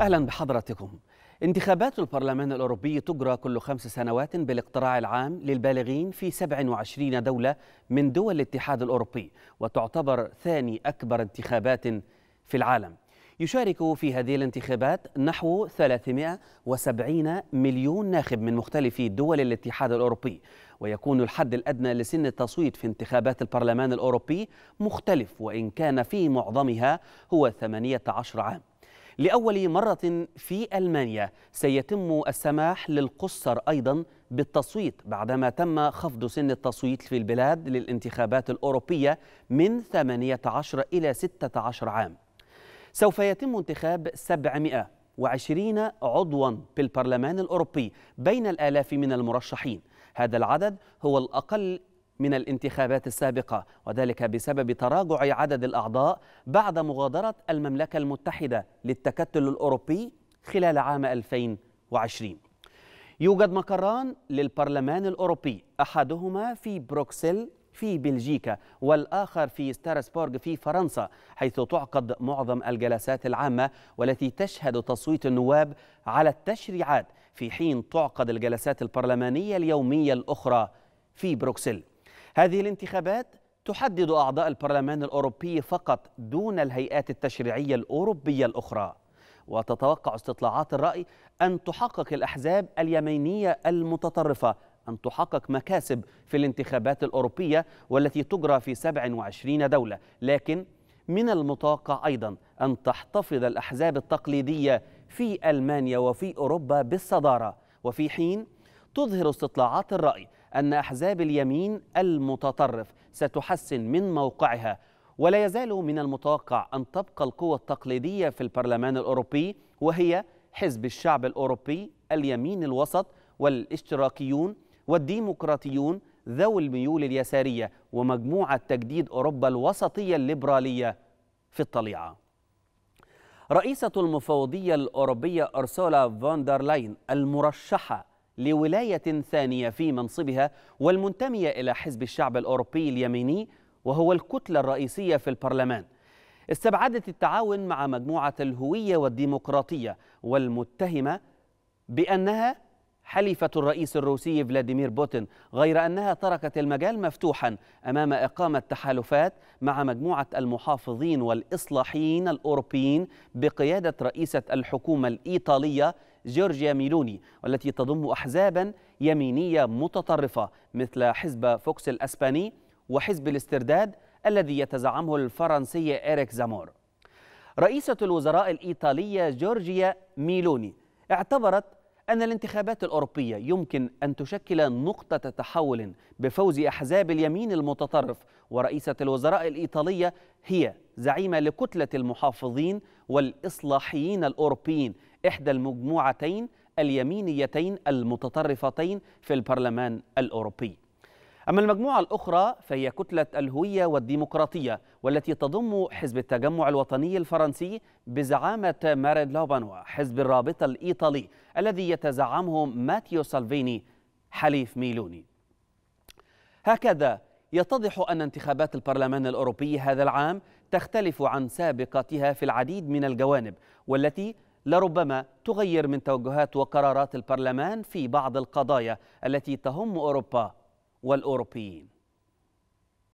أهلا بحضراتكم انتخابات البرلمان الأوروبي تجرى كل خمس سنوات بالاقتراع العام للبالغين في 27 دولة من دول الاتحاد الأوروبي وتعتبر ثاني أكبر انتخابات في العالم يشارك في هذه الانتخابات نحو 370 مليون ناخب من مختلف دول الاتحاد الأوروبي ويكون الحد الأدنى لسن التصويت في انتخابات البرلمان الأوروبي مختلف وإن كان في معظمها هو 18 عام لأول مرة في ألمانيا سيتم السماح للقُصّر أيضاً بالتصويت بعدما تم خفض سن التصويت في البلاد للانتخابات الأوروبية من 18 إلى 16 عام سوف يتم انتخاب 720 عضواً في البرلمان الأوروبي بين الآلاف من المرشحين هذا العدد هو الأقل من الانتخابات السابقة وذلك بسبب تراجع عدد الأعضاء بعد مغادرة المملكة المتحدة للتكتل الأوروبي خلال عام 2020 يوجد مقران للبرلمان الأوروبي أحدهما في بروكسل في بلجيكا والآخر في ستارسبورغ في فرنسا حيث تعقد معظم الجلسات العامة والتي تشهد تصويت النواب على التشريعات في حين تعقد الجلسات البرلمانية اليومية الأخرى في بروكسل هذه الانتخابات تحدد أعضاء البرلمان الأوروبي فقط دون الهيئات التشريعية الأوروبية الأخرى وتتوقع استطلاعات الرأي أن تحقق الأحزاب اليمينية المتطرفة أن تحقق مكاسب في الانتخابات الأوروبية والتي تجرى في 27 دولة لكن من المتوقع أيضا أن تحتفظ الأحزاب التقليدية في ألمانيا وفي أوروبا بالصدارة وفي حين تظهر استطلاعات الرأي أن أحزاب اليمين المتطرف ستحسن من موقعها ولا يزال من المتوقع أن تبقى القوى التقليدية في البرلمان الأوروبي وهي حزب الشعب الأوروبي اليمين الوسط والاشتراكيون والديمقراطيون ذوي الميول اليسارية ومجموعة تجديد أوروبا الوسطية الليبرالية في الطليعة رئيسة المفوضية الأوروبية أرسولا فوندرلاين المرشحة لولاية ثانية في منصبها والمنتمية إلى حزب الشعب الأوروبي اليميني وهو الكتلة الرئيسية في البرلمان استبعدت التعاون مع مجموعة الهوية والديمقراطية والمتهمة بأنها حليفة الرئيس الروسي فلاديمير بوتين غير أنها تركت المجال مفتوحا أمام إقامة تحالفات مع مجموعة المحافظين والإصلاحيين الأوروبيين بقيادة رئيسة الحكومة الإيطالية جورجيا ميلوني والتي تضم أحزابا يمينية متطرفة مثل حزب فوكس الأسباني وحزب الاسترداد الذي يتزعمه الفرنسي إيريك زامور رئيسة الوزراء الإيطالية جورجيا ميلوني اعتبرت أن الانتخابات الأوروبية يمكن أن تشكل نقطة تحول بفوز أحزاب اليمين المتطرف ورئيسة الوزراء الإيطالية هي زعيمة لكتلة المحافظين والإصلاحيين الأوروبيين إحدى المجموعتين اليمينيتين المتطرفتين في البرلمان الأوروبي أما المجموعة الأخرى فهي كتلة الهوية والديمقراطية والتي تضم حزب التجمع الوطني الفرنسي بزعامة ماريد لوبان حزب الرابطة الإيطالي الذي يتزعمه ماتيو سالفيني حليف ميلوني هكذا يتضح أن انتخابات البرلمان الأوروبي هذا العام تختلف عن سابقتها في العديد من الجوانب والتي لربما تغير من توجهات وقرارات البرلمان في بعض القضايا التي تهم أوروبا والأوروبيين